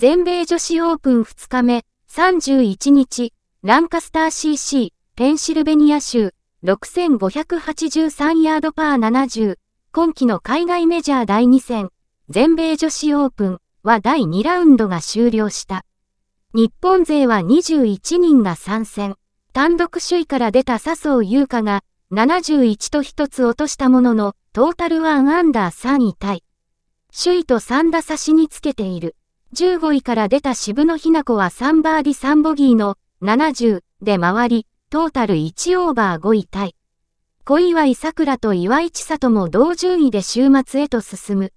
全米女子オープン2日目、31日、ランカスター CC、ペンシルベニア州、6583ヤードパー70、今季の海外メジャー第2戦、全米女子オープンは第2ラウンドが終了した。日本勢は21人が参戦。単独首位から出た笹生優香が71と1つ落としたものの、トータル1アンダー3位タイ。首位と3打差しにつけている。15位から出た渋野日向子は3バーディ3ボギーの70で回り、トータル1オーバー5位タイ。小祝桜と岩井千里も同順位で週末へと進む。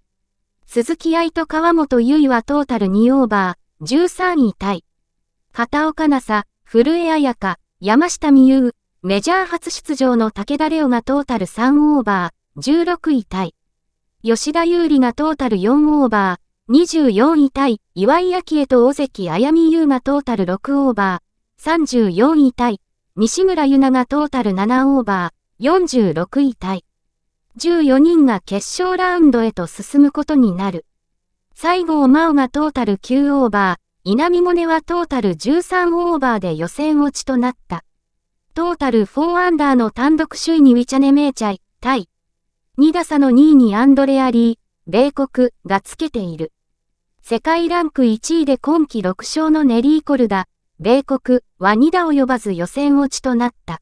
鈴木愛と川本優衣はトータル2オーバー、13位タイ。片岡奈紗、古江彩香、山下美優、メジャー初出場の武田レオがトータル3オーバー、16位タイ。吉田優里がトータル4オーバー24位対岩井明恵と大関綾美優がトータル6オーバー、34位対西村優奈がトータル7オーバー、46位対14人が決勝ラウンドへと進むことになる。西郷真央がトータル9オーバー、稲見萌寧はトータル13オーバーで予選落ちとなった。トータル4アンダーの単独首位にウィチャネメーチャイ、タイ。2打差の2位にアンドレア・リー、米国がつけている。世界ランク1位で今季6勝のネリー・コルダ、米国、ワニダを呼ばず予選落ちとなった。